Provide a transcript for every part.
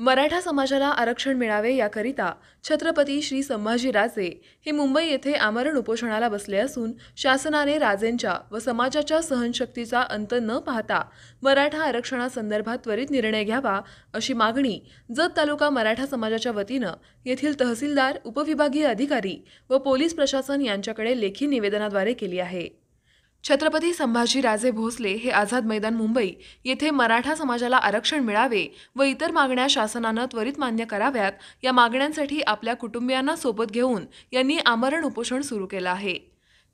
मराठा समाजाला आरक्षण मिळावे याकरिता छत्रपती श्री संभाजीराजे हे मुंबई येथे आमरण उपोषणाला बसले असून शासनाने राजेंच्या व समाजाच्या सहनशक्तीचा अंत न पाहता मराठा आरक्षणासंदर्भात त्वरित निर्णय घ्यावा अशी मागणी जत तालुका मराठा समाजाच्या वतीनं येथील तहसीलदार उपविभागीय अधिकारी व पोलीस प्रशासन यांच्याकडे लेखी निवेदनाद्वारे केली आहे छत्रपती संभाजीराजे भोसले हे आझाद मैदान मुंबई येथे मराठा समाजाला आरक्षण मिळावे व इतर मागण्या शासनानं त्वरित मान्य कराव्यात या मागण्यांसाठी आपल्या कुटुंबियांना सोबत घेऊन यांनी आमरण उपोषण सुरू केलं आहे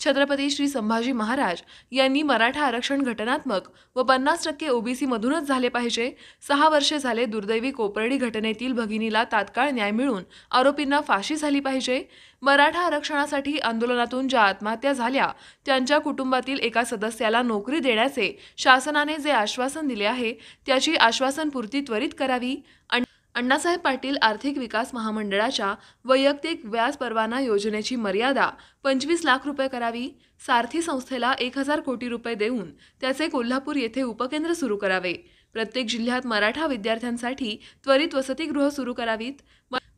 छत्रपती श्री संभाजी महाराज यांनी मराठा आरक्षण घटनात्मक व पन्नास टक्के ओबीसीमधूनच झाले पाहिजे सहा वर्षे झाले दुर्दैवी कोपर्डी घटनेतील भगिनीला तात्काळ न्याय मिळून आरोपींना फाशी झाली पाहिजे मराठा आरक्षणासाठी आंदोलनातून ज्या आत्महत्या झाल्या त्यांच्या कुटुंबातील एका सदस्याला नोकरी देण्याचे शासनाने जे आश्वासन दिले आहे त्याची आश्वासनपूर्ती त्वरित करावी आणि अण्णासाहेब पाटील आर्थिक विकास महामंडळाच्या वैयक्तिक व्याज परवाना योजनेची मर्यादा पंचवीस लाख रुपये करावी सारथी संस्थेला एक हजार कोटी रुपये देऊन त्याचे कोल्हापूर येथे उपकेंद्र सुरू करावे प्रत्येक जिल्ह्यात मराठा विद्यार्थ्यांसाठी त्वरित वसतिगृह सुरू करावीत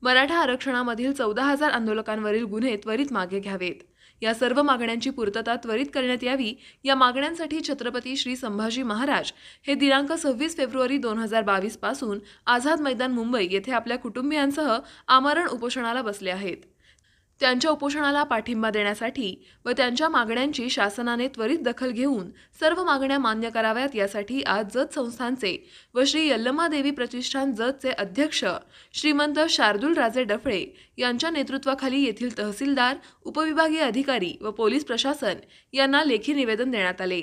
मराठा आरक्षणामधील चौदा हजार आंदोलकांवरील गुन्हे त्वरित मागे घ्यावेत या सर्व मागण्यांची पूर्तता त्वरित करण्यात यावी या मागण्यांसाठी छत्रपती श्री संभाजी महाराज हे दिनांक सव्वीस फेब्रुवारी दोन हजार बावीसपासून आझाद मैदान मुंबई येथे आपल्या कुटुंबियांसह आमरण उपोषणाला बसले आहेत त्यांच्या उपोषणाला पाठिंबा देण्यासाठी व त्यांच्या मागण्यांची शासनाने त्वरित दखल घेऊन सर्व मागण्या मान्य कराव्यात यासाठी आज जत संस्थांचे व श्री यल्लमादेवी प्रतिष्ठान जतचे अध्यक्ष श्रीमंत शार्दूल राजे डफळे यांच्या नेतृत्वाखाली येथील तहसीलदार उपविभागीय अधिकारी व पोलीस प्रशासन यांना लेखी निवेदन देण्यात आले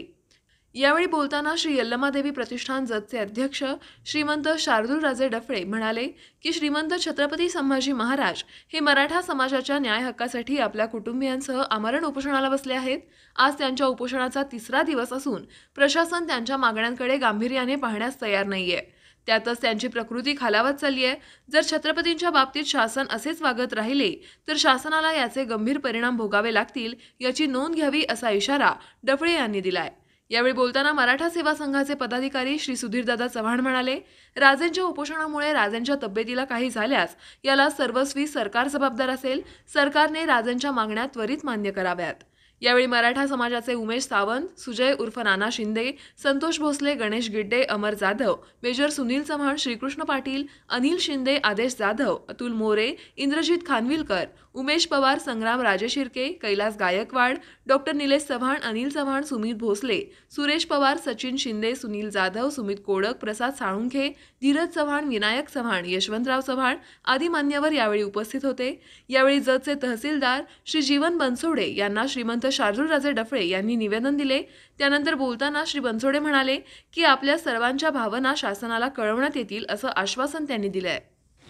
यावेळी बोलताना श्री यल्लमादेवी प्रतिष्ठान जतचे अध्यक्ष श्रीमंत शार्दूलराजे डफळे म्हणाले की श्रीमंत छत्रपती संभाजी महाराज हे मराठा समाजाच्या न्याय हक्कासाठी आपल्या कुटुंबियांसह आमरण उपोषणाला बसले आहेत आज त्यांच्या उपोषणाचा तिसरा दिवस असून प्रशासन त्यांच्या मागण्यांकडे गांभीर्याने पाहण्यास तयार नाहीये त्यातच त्यांची प्रकृती खालावत चालली आहे जर छत्रपतींच्या बाबतीत शासन असेच वागत राहिले तर शासनाला याचे गंभीर परिणाम भोगावे लागतील याची नोंद घ्यावी असा इशारा डफळे यांनी दिलाय यावेळी बोलताना मराठा सेवा संघाचे पदाधिकारी श्री सुधीरदादा चव्हाण म्हणाले राजेंच्या उपोषणामुळे राजेंच्या तब्येतीला काही झाल्यास याला सर्वस्वी सरकार जबाबदार असेल सरकारने राजेंच्या मागण्या त्वरित मान्य कराव्यात यावेळी मराठा समाजाचे उमेश सावंत सुजय उर्फ नाना शिंदे संतोष भोसले गणेश गिड्डे अमर जाधव मेजर सुनील चव्हाण श्रीकृष्ण पाटील अनिल शिंदे आदेश जाधव अतुल मोरे इंद्रजित खानविलकर उमेश पवार संग्राम राजे शिर्के कैलास गायकवाड डॉक्टर निलेश चव्हाण अनिल चव्हाण सुमित भोसले सुरेश पवार सचिन शिंदे सुनील जाधव सुमित कोडक प्रसाद साळुंखे धीरज चव्हाण विनायक चव्हाण यशवंतराव चव्हाण आदी मान्यवर यावेळी उपस्थित होते यावेळी जतचे तहसीलदार श्री जीवन बनसोडे यांना श्रीमंत राजे डफळे यांनी निवेदन दिले त्यानंतर बोलताना श्री बनसोडे म्हणाले की आपल्या सर्वांच्या भावना शासनाला कळवण्यात येतील असं आश्वासन त्यांनी दिलं आहे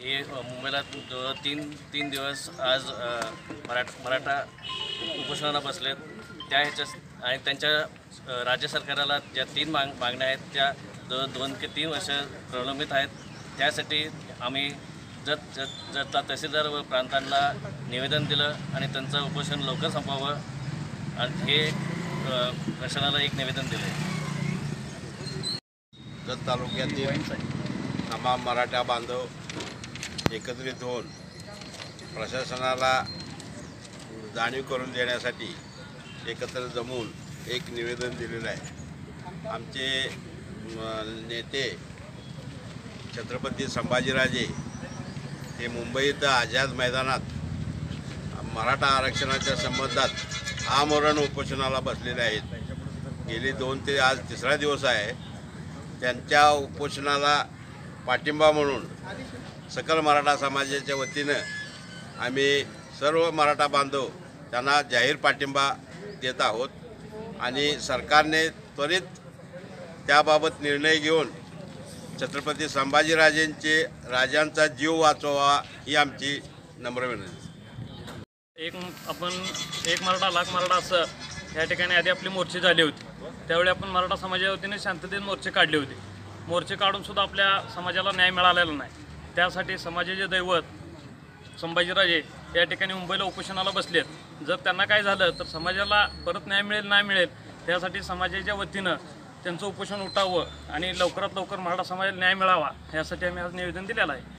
हे मुंबईला तीन तीन दिवस आज मराठा मराठा उपोषणाला बसलेत त्या ह्याच्या आणि त्यांच्या राज्य सरकारला ज्या तीन माग मागण्या आहेत त्या दोन ते तीन वर्ष प्रलंबित आहेत त्यासाठी आम्ही जत जत तहसीलदार व प्रांतांना निवेदन दिलं आणि त्यांचं उपोषण लवकर संपवावं आणि हे प्रशासनाला एक निवेदन दिले आहे जत तालुक्यातील तमाम मराठा बांधव एकत्रित होऊन प्रशासनाला जाणीव करून देण्यासाठी एकत्र जमून एक निवेदन दिलेलं आहे आमचे नेते छत्रपती संभाजीराजे हे मुंबईत आझाद मैदानात मराठा आरक्षणाच्या संबंधात आमरण उपोषणाला बसलेले आहेत गेले दोन ते आज तिसरा दिवस आहे त्यांच्या उपोषणाला पाठिंबा म्हणून सकल मराठा समाजाच्या वतीनं आम्ही सर्व मराठा बांधव त्यांना जाहीर पाठिंबा देत आहोत आणि सरकारने त्वरित त्याबाबत निर्णय घेऊन छत्रपती संभाजीराजेंचे राजांचा जीव वाचवा ही आमची नम्र विनंती एक आपण एक मराठा लाख मराठा असं या ठिकाणी आधी आपली मोर्चे झाले होते त्यावेळी आपण मराठा समाजाच्या वतीने शांततेत मोर्चे काढले होते मोर्चे काढूनसुद्धा आपल्या समाजाला न्याय मिळालेला नाही त्यासाठी समाजाचे दैवत संभाजीराजे या ठिकाणी मुंबईला उपोषणाला बसलेत जर त्यांना काय झालं तर समाजाला परत न्याय मिळेल नाही मिळेल त्यासाठी समाजाच्या वतीनं त्यांचं उपोषण उठावं आणि लवकरात लवकर मराठा समाजाला न्याय मिळावा यासाठी आम्ही आज निवेदन दिलेलं आहे